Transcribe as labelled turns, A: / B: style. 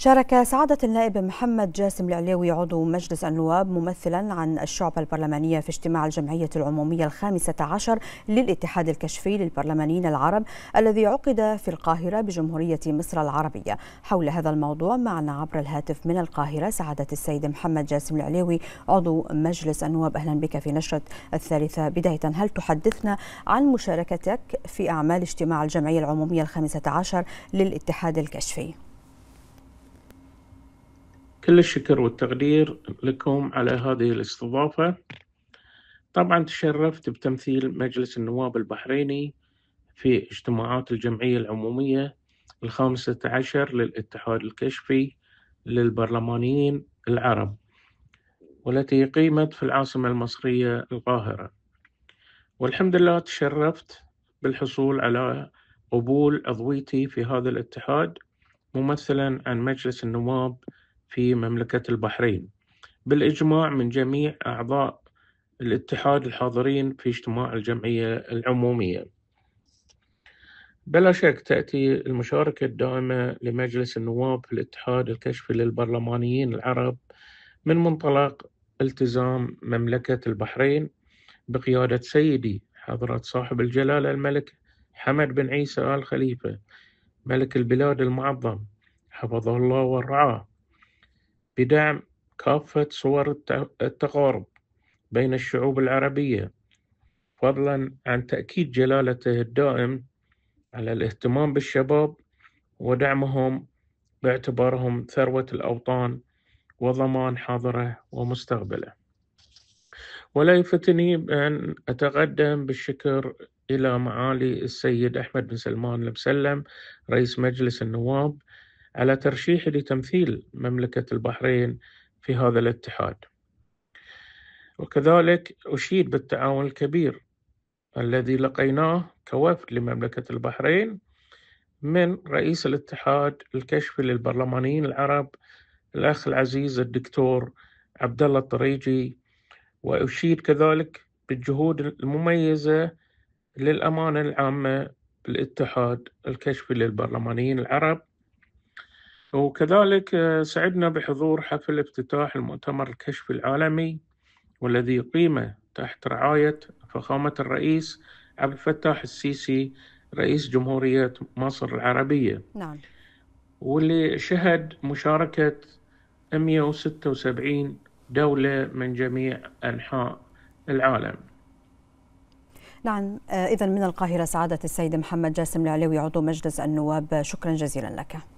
A: شارك سعادة النائب محمد جاسم العليوي عضو مجلس النواب ممثلا عن الشعب البرلمانية في اجتماع الجمعية العمومية الخامسة عشر للاتحاد الكشفي للبرلمانيين العرب الذي عقد في القاهرة بجمهورية مصر العربية حول هذا الموضوع معنا عبر الهاتف من القاهرة سعادة السيد محمد جاسم العليوي عضو مجلس النواب أهلا بك في نشرة الثالثة بداية هل تحدثنا عن مشاركتك في أعمال اجتماع الجمعية العمومية الخامسة عشر للاتحاد الكشفي؟
B: كل الشكر والتقدير لكم على هذه الاستضافة طبعا تشرفت بتمثيل مجلس النواب البحريني في اجتماعات الجمعية العمومية الخامسة عشر للاتحاد الكشفي للبرلمانيين العرب والتي قيمت في العاصمة المصرية القاهرة والحمد لله تشرفت بالحصول على قبول عضويتي في هذا الاتحاد ممثلا عن مجلس النواب في مملكة البحرين بالإجماع من جميع أعضاء الاتحاد الحاضرين في اجتماع الجمعية العمومية بلا شك تأتي المشاركة الدائمة لمجلس النواب في الاتحاد الكشفي للبرلمانيين العرب من منطلق التزام مملكة البحرين بقيادة سيدي حضرة صاحب الجلالة الملك حمد بن عيسى آل خليفة ملك البلاد المعظم حفظه الله ورعاه بدعم كافة صور التقارب بين الشعوب العربية فضلا عن تأكيد جلالته الدائم على الاهتمام بالشباب ودعمهم باعتبارهم ثروة الأوطان وضمان حاضره ومستقبله ولا يفتني بأن أتقدم بالشكر إلى معالي السيد أحمد بن سلمان المسلم رئيس مجلس النواب على ترشيحي لتمثيل مملكة البحرين في هذا الاتحاد وكذلك أشيد بالتعاون الكبير الذي لقيناه كوفد لمملكة البحرين من رئيس الاتحاد الكشفي للبرلمانيين العرب الأخ العزيز الدكتور عبد الله الطريجي وأشيد كذلك بالجهود المميزة للأمانة العامة بالاتحاد الكشفي للبرلمانيين العرب وكذلك آه، سعدنا بحضور حفل افتتاح المؤتمر الكشف العالمي والذي قيمة تحت رعاية فخامة الرئيس عبد الفتاح السيسي رئيس جمهورية مصر العربية نعم واللي شهد مشاركة 176 دولة من جميع أنحاء العالم
A: نعم آه، إذا من القاهرة سعادة السيد محمد جاسم العلوي عضو مجلس النواب شكرا جزيلا لك